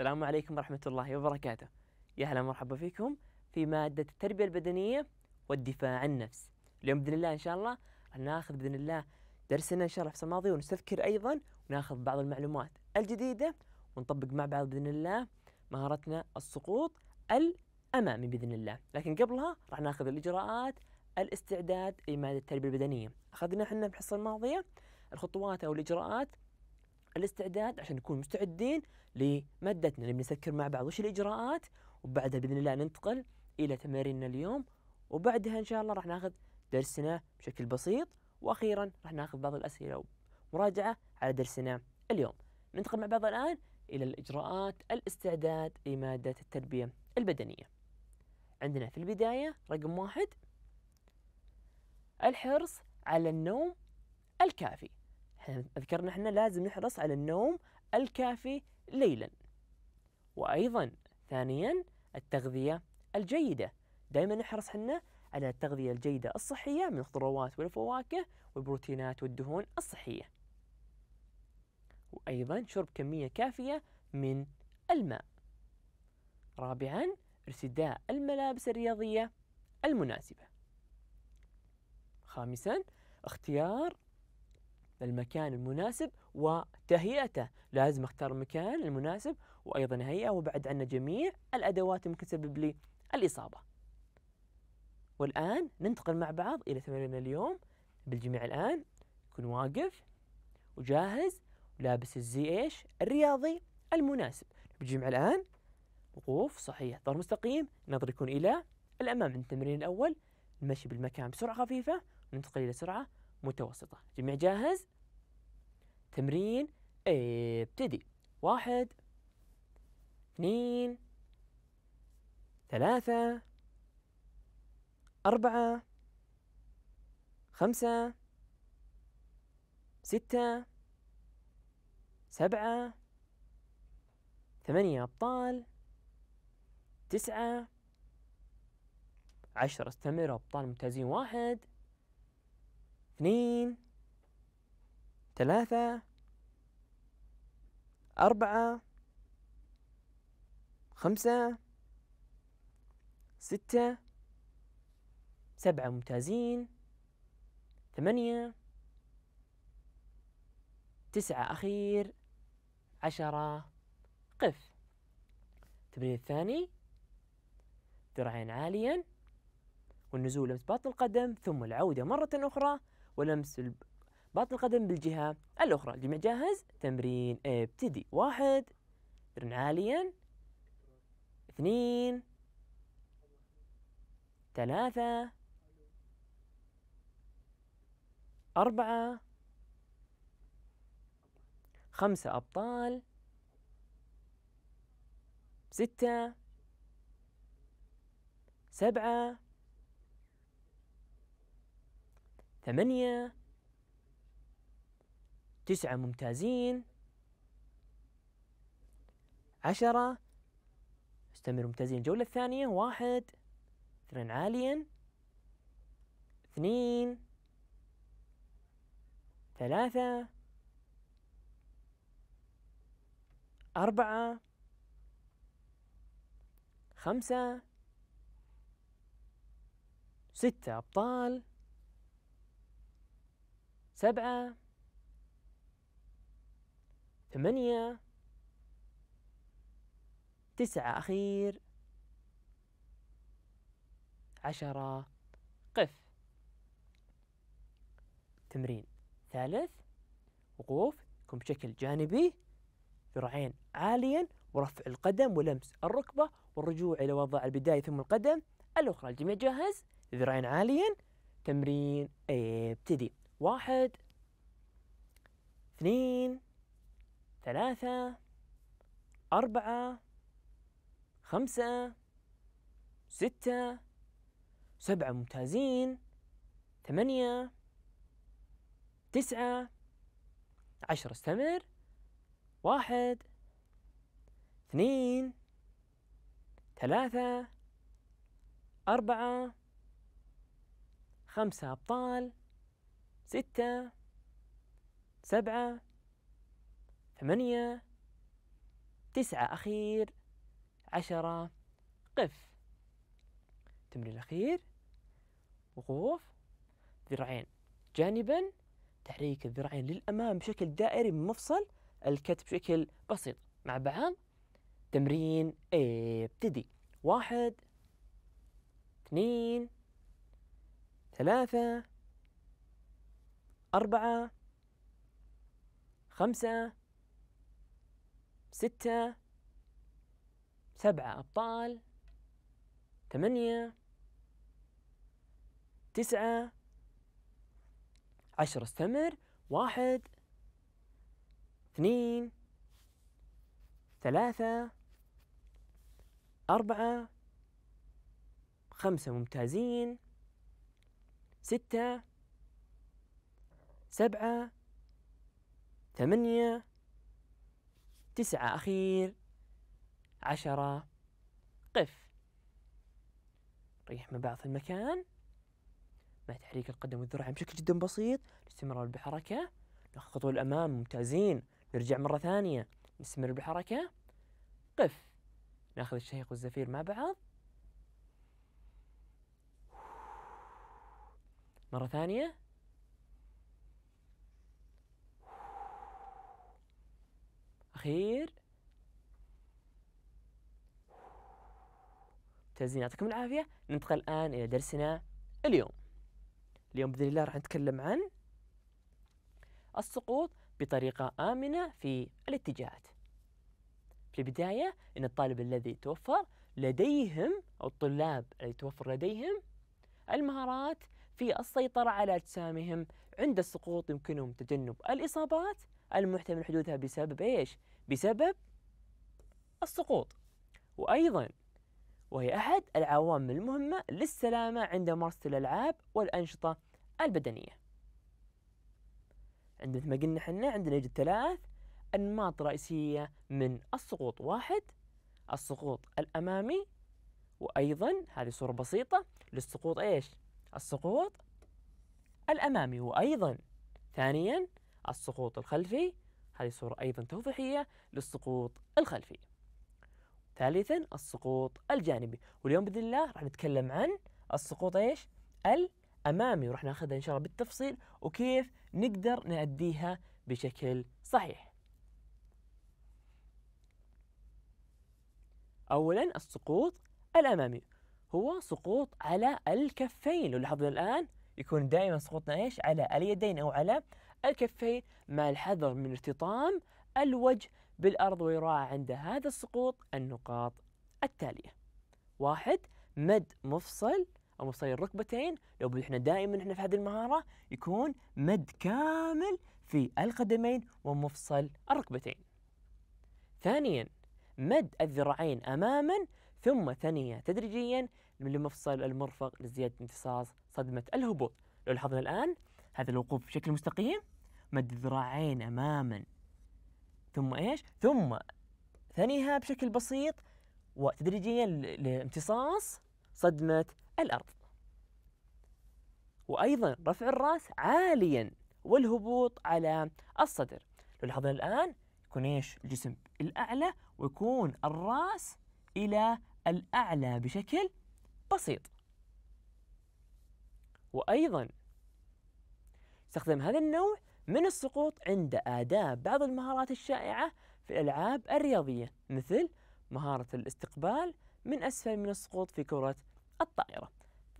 السلام عليكم ورحمة الله وبركاته يا هلا مرحبا فيكم في مادة التربية البدنية والدفاع عن النفس اليوم بإذن الله إن شاء الله راح ناخذ بإذن الله درسنا إن شاء الله في الماضي ونستذكر أيضا وناخذ بعض المعلومات الجديدة ونطبق مع بعض بإذن الله مهارتنا السقوط الأمامي بإذن الله لكن قبلها راح ناخذ الإجراءات الاستعداد لمادة التربية البدنية أخذنا احنا في الحصة الماضية الخطوات أو الإجراءات الاستعداد عشان نكون مستعدين لمادتنا اللي بنسكر مع بعض وش الإجراءات وبعدها بإذن الله ننتقل إلى تماريننا اليوم وبعدها إن شاء الله راح ناخذ درسنا بشكل بسيط وأخيرا راح ناخذ بعض الأسئلة ومراجعة على درسنا اليوم ننتقل مع بعض الآن إلى الإجراءات الاستعداد لمادة التربية البدنية عندنا في البداية رقم واحد الحرص على النوم الكافي احنا ذكرنا احنا لازم نحرص على النوم الكافي ليلا وايضا ثانيا التغذيه الجيده دائما نحرص احنا على التغذيه الجيده الصحيه من الخضروات والفواكه والبروتينات والدهون الصحيه وايضا شرب كميه كافيه من الماء رابعا ارتداء الملابس الرياضيه المناسبه خامسا اختيار المكان المناسب وتهيئته لازم اختار المكان المناسب وايضا هيئه وبعد عنه جميع الادوات ممكن تسبب لي الاصابه والان ننتقل مع بعض الى تمرين اليوم بالجميع الان يكون واقف وجاهز ولابس الزي ايش الرياضي المناسب بالجميع الان وقوف صحيح ظهر مستقيم نظر يكون الى الامام من التمرين الاول نمشي بالمكان بسرعه خفيفه ننتقل الى سرعه متوسطة جميع جاهز؟ تمرين ابتدي واحد اثنين ثلاثة أربعة خمسة ستة سبعة ثمانية أبطال تسعة عشرة استمر أبطال ممتازين واحد اثنين ثلاثة أربعة خمسة ستة سبعة ممتازين ثمانية تسعة أخير عشرة قف التمرين الثاني ذراعين عاليا والنزول بسباط القدم ثم العودة مرة أخرى ولمس باط القدم بالجهة الأخرى الجميع جاهز تمرين ابتدي واحد رن عاليا اثنين ثلاثة أربعة خمسة أبطال ستة سبعة ثمانية تسعة ممتازين عشرة استمروا ممتازين الجولة الثانية واحد اثنين عاليا اثنين ثلاثة أربعة خمسة ستة أبطال سبعة ثمانية تسعة أخير عشرة قف تمرين ثالث وقوف يكون بشكل جانبي ذراعين عاليا ورفع القدم ولمس الركبة والرجوع إلى وضع البداية ثم القدم الأخرى الجميع جاهز ذراعين عاليا تمرين إيه، ابتدي واحد اثنين ثلاثة أربعة خمسة ستة سبعة ممتازين ثمانية تسعة عشرة استمر واحد اثنين ثلاثة أربعة خمسة أبطال ستة سبعة ثمانية تسعة أخير عشرة قف تمرين الأخير وقوف ذراعين جانبا تحريك الذراعين للأمام بشكل دائري من مفصل الكتف بشكل بسيط مع بعض تمرين ابتدي واحد اثنين ثلاثة أربعة خمسة ستة سبعة أبطال ثمانية تسعة عشرة استمر واحد اثنين ثلاثة أربعة خمسة ممتازين ستة سبعة ثمانية تسعة أخير عشرة قف ريح من بعض المكان مع تحريك القدم والذراع بشكل جدا بسيط نستمر بالحركة ناخذ خطوة للأمام ممتازين نرجع مرة ثانية نستمر بالحركة قف ناخذ الشهيق والزفير مع بعض مرة ثانية أخير تزين يعطيكم العافية ننتقل الآن إلى درسنا اليوم اليوم بإذن الله راح نتكلم عن السقوط بطريقة آمنة في الاتجاهات في البداية أن الطالب الذي توفر لديهم أو الطلاب الذي توفر لديهم المهارات في السيطرة على أجسامهم عند السقوط يمكنهم تجنب الإصابات المحتمل حدوثها بسبب إيش؟ بسبب السقوط وأيضا وهي أحد العوامل المهمة للسلامة عند ممارسة الألعاب والأنشطة البدنية عند مثل ما قلنا حنا عندنا يوجد ثلاث أنماط رئيسية من السقوط واحد السقوط الأمامي وأيضا هذه صورة بسيطة للسقوط إيش السقوط الأمامي وأيضا ثانيا السقوط الخلفي هذه صورة أيضا توضيحية للسقوط الخلفي ثالثا السقوط الجانبي واليوم بإذن الله راح نتكلم عن السقوط إيش الأمامي وراح ناخذها إن شاء الله بالتفصيل وكيف نقدر نأديها بشكل صحيح أولا السقوط الأمامي هو سقوط على الكفين لو لاحظنا الآن يكون دائما سقوطنا إيش على اليدين أو على الكفين مع الحذر من ارتطام الوجه بالأرض ويراعى عند هذا السقوط النقاط التالية واحد مد مفصل أو مفصل الركبتين لو احنا دائما احنا في هذه المهارة يكون مد كامل في القدمين ومفصل الركبتين ثانيا مد الذراعين أماما ثم ثنيها تدريجيا لمفصل المرفق لزيادة امتصاص صدمة الهبوط لو لاحظنا الآن هذا الوقوف بشكل مستقيم مد الذراعين أماما ثم إيش؟ ثم ثنيها بشكل بسيط وتدريجيا لامتصاص صدمة الأرض وأيضا رفع الرأس عاليا والهبوط على الصدر لو لاحظنا الآن يكون إيش الجسم الأعلى ويكون الرأس إلى الأعلى بشكل بسيط وأيضا استخدم هذا النوع من السقوط عند آداء بعض المهارات الشائعة في الألعاب الرياضية مثل مهارة الاستقبال من أسفل من السقوط في كرة الطائرة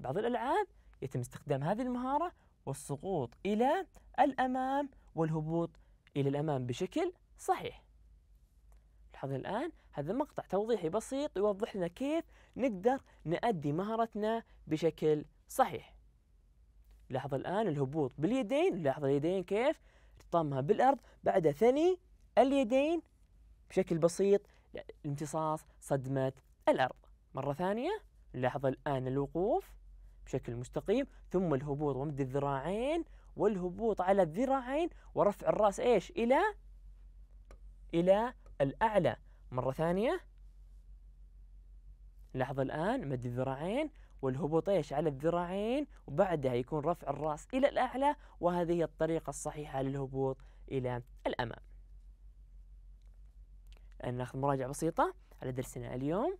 بعض الألعاب يتم استخدام هذه المهارة والسقوط إلى الأمام والهبوط إلى الأمام بشكل صحيح تلاحظ الآن هذا مقطع توضيحي بسيط يوضح لنا كيف نقدر نأدي مهارتنا بشكل صحيح لاحظ الآن الهبوط باليدين لاحظ اليدين كيف تطمها بالأرض بعد ثني اليدين بشكل بسيط يعني لامتصاص صدمة الأرض مرة ثانية لاحظ الآن الوقوف بشكل مستقيم ثم الهبوط ومد الذراعين والهبوط على الذراعين ورفع الرأس إيش إلى إلى الأعلى مرة ثانية لحظة الآن مد الذراعين والهبوط ايش على الذراعين وبعدها يكون رفع الراس الى الاعلى وهذه هي الطريقه الصحيحه للهبوط الى الامام. الان ناخذ مراجعه بسيطه على درسنا اليوم.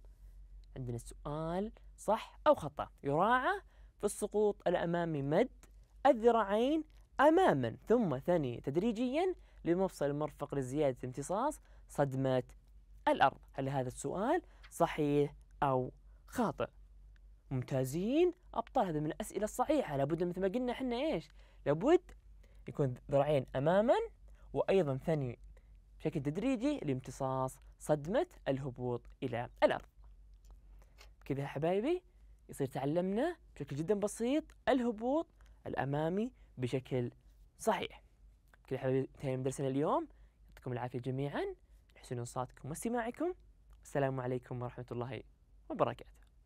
عندنا السؤال صح او خطا يراعى في السقوط الامامي مد الذراعين اماما ثم ثني تدريجيا لمفصل المرفق لزياده امتصاص صدمة الأرض هل هذا السؤال صحيح أو خاطئ ممتازين أبطال هذا من الأسئلة الصحيحة لابد مثل ما قلنا احنا إيش لابد يكون ذراعين أماما وأيضا ثني بشكل تدريجي لامتصاص صدمة الهبوط إلى الأرض كذا يا حبايبي يصير تعلمنا بشكل جدا بسيط الهبوط الأمامي بشكل صحيح كذا حبايبي انتهينا من درسنا اليوم يعطيكم العافية جميعا حسن صوتكم واستماعكم السلام عليكم ورحمة الله وبركاته